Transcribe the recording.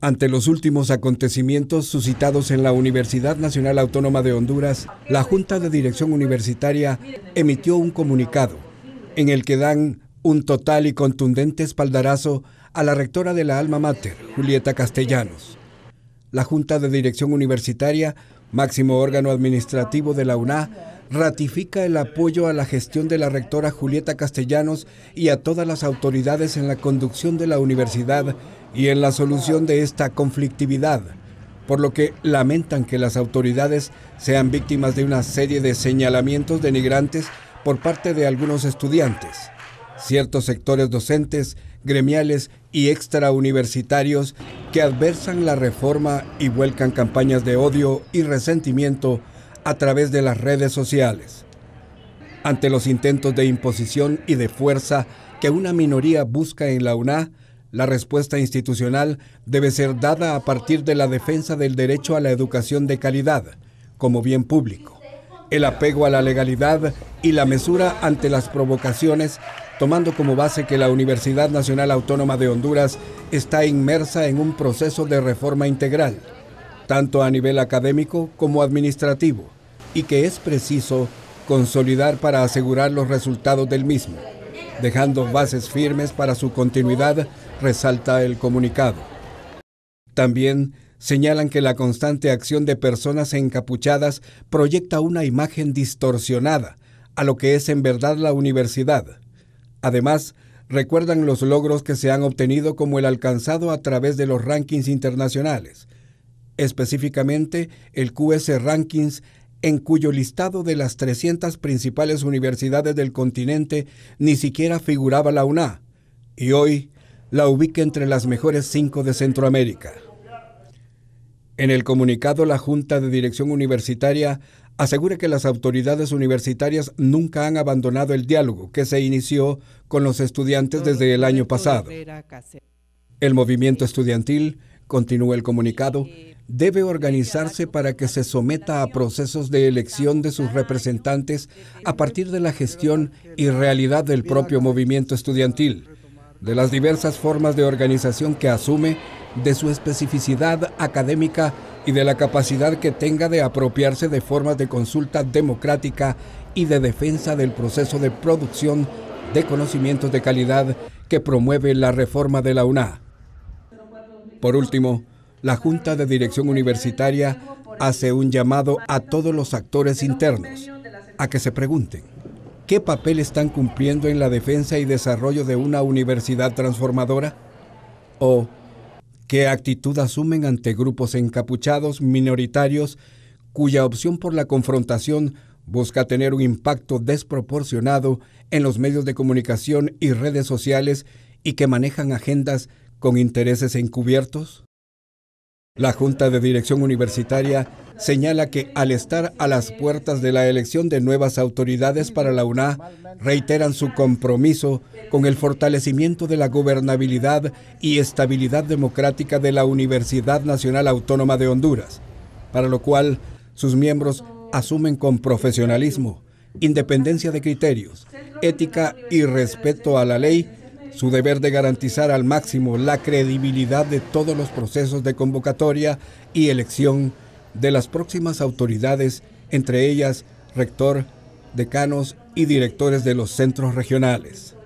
Ante los últimos acontecimientos suscitados en la Universidad Nacional Autónoma de Honduras, la Junta de Dirección Universitaria emitió un comunicado en el que dan un total y contundente espaldarazo a la rectora de la alma mater, Julieta Castellanos. La Junta de Dirección Universitaria, máximo órgano administrativo de la UNA, ratifica el apoyo a la gestión de la rectora Julieta Castellanos y a todas las autoridades en la conducción de la universidad y en la solución de esta conflictividad, por lo que lamentan que las autoridades sean víctimas de una serie de señalamientos denigrantes por parte de algunos estudiantes. Ciertos sectores docentes, gremiales y extrauniversitarios que adversan la reforma y vuelcan campañas de odio y resentimiento a través de las redes sociales. Ante los intentos de imposición y de fuerza que una minoría busca en la UNA, la respuesta institucional debe ser dada a partir de la defensa del derecho a la educación de calidad como bien público, el apego a la legalidad y la mesura ante las provocaciones, tomando como base que la Universidad Nacional Autónoma de Honduras está inmersa en un proceso de reforma integral tanto a nivel académico como administrativo, y que es preciso consolidar para asegurar los resultados del mismo, dejando bases firmes para su continuidad, resalta el comunicado. También señalan que la constante acción de personas encapuchadas proyecta una imagen distorsionada a lo que es en verdad la universidad. Además, recuerdan los logros que se han obtenido como el alcanzado a través de los rankings internacionales, específicamente el QS Rankings, en cuyo listado de las 300 principales universidades del continente ni siquiera figuraba la UNA, y hoy la ubica entre las mejores cinco de Centroamérica. En el comunicado, la Junta de Dirección Universitaria asegura que las autoridades universitarias nunca han abandonado el diálogo que se inició con los estudiantes desde el año pasado. El movimiento estudiantil Continúa el comunicado debe organizarse para que se someta a procesos de elección de sus representantes a partir de la gestión y realidad del propio movimiento estudiantil, de las diversas formas de organización que asume, de su especificidad académica y de la capacidad que tenga de apropiarse de formas de consulta democrática y de defensa del proceso de producción de conocimientos de calidad que promueve la reforma de la UNA. Por último, la Junta de Dirección Universitaria hace un llamado a todos los actores internos a que se pregunten qué papel están cumpliendo en la defensa y desarrollo de una universidad transformadora o qué actitud asumen ante grupos encapuchados minoritarios cuya opción por la confrontación busca tener un impacto desproporcionado en los medios de comunicación y redes sociales y que manejan agendas con intereses encubiertos? La Junta de Dirección Universitaria señala que al estar a las puertas de la elección de nuevas autoridades para la UNA, reiteran su compromiso con el fortalecimiento de la gobernabilidad y estabilidad democrática de la Universidad Nacional Autónoma de Honduras, para lo cual sus miembros asumen con profesionalismo, independencia de criterios, ética y respeto a la ley su deber de garantizar al máximo la credibilidad de todos los procesos de convocatoria y elección de las próximas autoridades, entre ellas rector, decanos y directores de los centros regionales.